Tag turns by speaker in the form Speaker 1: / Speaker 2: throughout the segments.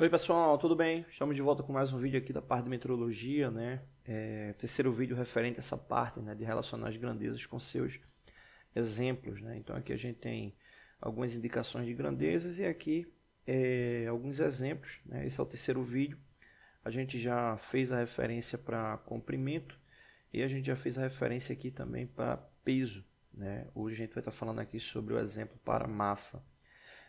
Speaker 1: Oi pessoal, tudo bem? Estamos de volta com mais um vídeo aqui da parte de metrologia, né? É, terceiro vídeo referente a essa parte, né, de relacionar as grandezas com seus exemplos, né? Então aqui a gente tem algumas indicações de grandezas e aqui é, alguns exemplos, né? Esse é o terceiro vídeo. A gente já fez a referência para comprimento e a gente já fez a referência aqui também para peso, né? Hoje a gente vai estar tá falando aqui sobre o exemplo para massa.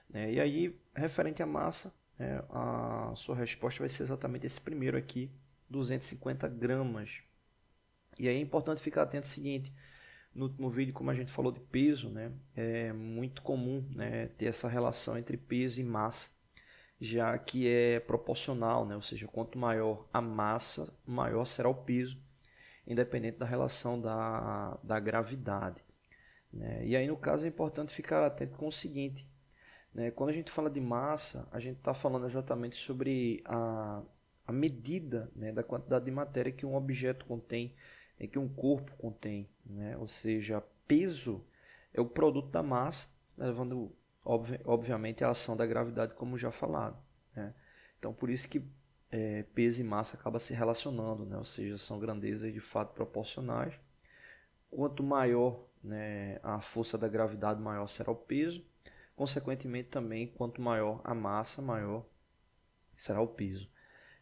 Speaker 1: Né? E aí, referente à massa, né, a sua resposta vai ser exatamente esse primeiro aqui, 250 gramas. E aí é importante ficar atento ao seguinte, no, último vídeo como a gente falou de peso, né, é muito comum né, ter essa relação entre peso e massa, já que é proporcional, né, ou seja, quanto maior a massa, maior será o peso, independente da relação da, da gravidade. Né? E aí no caso é importante ficar atento com o seguinte, né? Quando a gente fala de massa, a gente está falando exatamente sobre a, a medida né, da quantidade de matéria que um objeto contém, que um corpo contém. Né? Ou seja, peso é o produto da massa, levando, obvi obviamente, a ação da gravidade, como já falado. Né? Então, por isso que é, peso e massa acabam se relacionando, né? ou seja, são grandezas de fato proporcionais. Quanto maior né, a força da gravidade, maior será o peso. Consequentemente, também, quanto maior a massa, maior será o peso.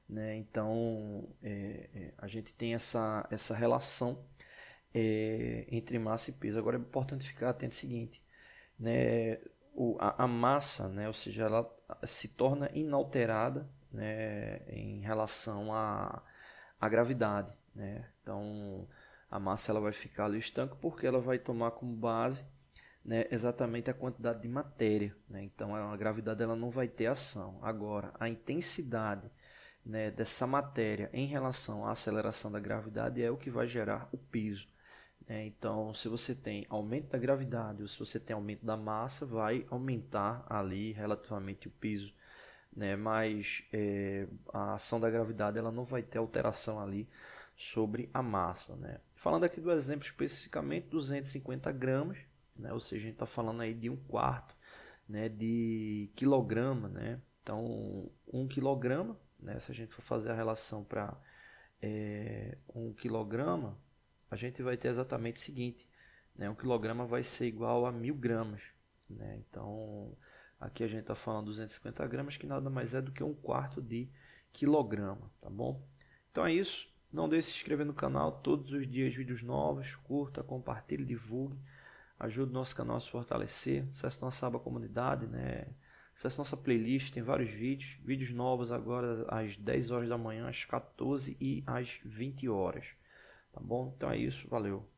Speaker 1: Né? Então, é, é, a gente tem essa, essa relação é, entre massa e peso. Agora, é importante ficar atento ao seguinte, né? o, a, a massa, né? ou seja, ela se torna inalterada né? em relação à a, a gravidade. Né? Então, a massa ela vai ficar ali estanque porque ela vai tomar como base né, exatamente a quantidade de matéria. Né? Então a gravidade ela não vai ter ação. Agora, a intensidade né, dessa matéria em relação à aceleração da gravidade é o que vai gerar o peso. Né? Então, se você tem aumento da gravidade ou se você tem aumento da massa, vai aumentar ali relativamente o peso. Né? Mas é, a ação da gravidade ela não vai ter alteração ali sobre a massa. Né? Falando aqui do exemplo especificamente, 250 gramas né? ou seja, a gente está falando aí de um quarto né, de quilograma. Né? Então, um quilograma, né? se a gente for fazer a relação para é, um quilograma, a gente vai ter exatamente o seguinte, né? um quilograma vai ser igual a mil gramas. Né? Então, aqui a gente está falando 250 gramas, que nada mais é do que um quarto de quilograma, tá bom? Então é isso. Não deixe de se inscrever no canal. Todos os dias vídeos novos. Curta, compartilhe, divulgue. Ajude o nosso canal a se fortalecer. Acesse nossa aba comunidade, né? Acesse nossa playlist, tem vários vídeos. Vídeos novos agora às 10 horas da manhã, às 14 e às 20 horas. Tá bom? Então é isso, valeu.